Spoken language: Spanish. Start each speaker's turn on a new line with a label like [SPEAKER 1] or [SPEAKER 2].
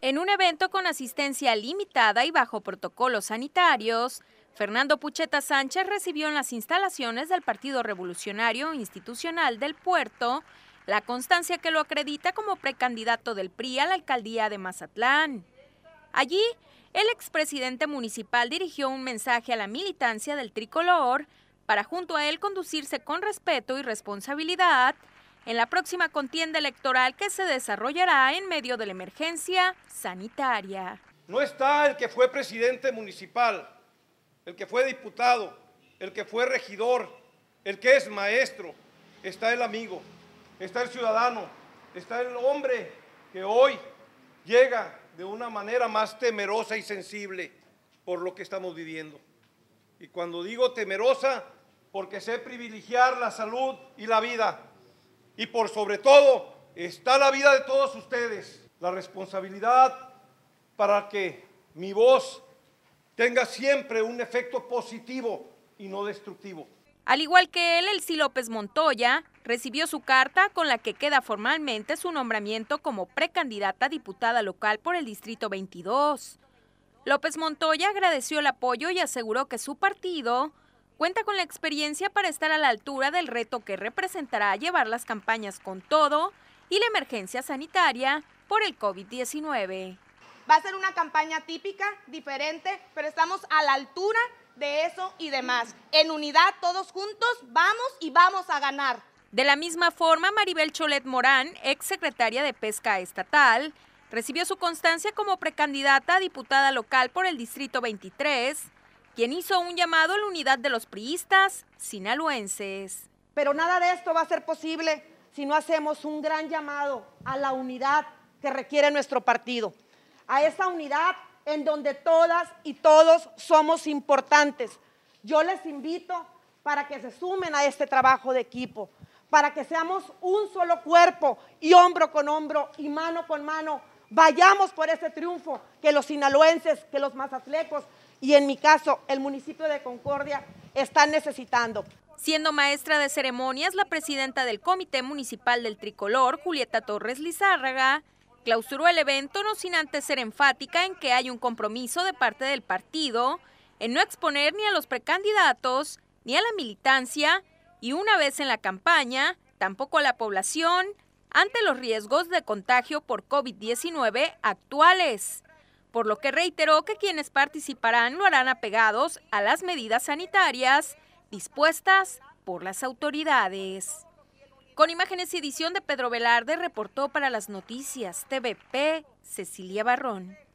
[SPEAKER 1] En un evento con asistencia limitada y bajo protocolos sanitarios, Fernando Pucheta Sánchez recibió en las instalaciones del Partido Revolucionario Institucional del Puerto la constancia que lo acredita como precandidato del PRI a la alcaldía de Mazatlán. Allí, el expresidente municipal dirigió un mensaje a la militancia del tricolor para junto a él conducirse con respeto y responsabilidad en la próxima contienda electoral que se desarrollará en medio de la emergencia sanitaria.
[SPEAKER 2] No está el que fue presidente municipal, el que fue diputado, el que fue regidor, el que es maestro, está el amigo, está el ciudadano, está el hombre que hoy llega de una manera más temerosa y sensible por lo que estamos viviendo. Y cuando digo temerosa, porque sé privilegiar la salud y la vida y por sobre todo está la vida de todos ustedes. La responsabilidad para que mi voz tenga siempre un efecto positivo y no destructivo.
[SPEAKER 1] Al igual que él, el sí López Montoya recibió su carta con la que queda formalmente su nombramiento como precandidata diputada local por el Distrito 22. López Montoya agradeció el apoyo y aseguró que su partido cuenta con la experiencia para estar a la altura del reto que representará llevar las campañas con todo y la emergencia sanitaria por el COVID-19.
[SPEAKER 3] Va a ser una campaña típica, diferente, pero estamos a la altura de eso y demás. En unidad, todos juntos, vamos y vamos a ganar.
[SPEAKER 1] De la misma forma, Maribel Cholet Morán, ex secretaria de Pesca Estatal, recibió su constancia como precandidata a diputada local por el Distrito 23 quien hizo un llamado a la unidad de los priistas sinaloenses. Pero nada
[SPEAKER 3] de esto va a ser posible si no hacemos un gran llamado a la unidad que requiere nuestro partido, a esa unidad en donde todas y todos somos importantes. Yo les invito para que se sumen a este trabajo de equipo, para que seamos un solo cuerpo y hombro con hombro y mano con mano. Vayamos por ese triunfo que los sinaloenses, que los mazatlecos, y en mi caso el municipio de Concordia está necesitando.
[SPEAKER 1] Siendo maestra de ceremonias, la presidenta del Comité Municipal del Tricolor, Julieta Torres Lizárraga, clausuró el evento no sin antes ser enfática en que hay un compromiso de parte del partido en no exponer ni a los precandidatos ni a la militancia y una vez en la campaña, tampoco a la población ante los riesgos de contagio por COVID-19 actuales por lo que reiteró que quienes participarán lo harán apegados a las medidas sanitarias dispuestas por las autoridades. Con imágenes y edición de Pedro Velarde, reportó para las noticias TVP Cecilia Barrón.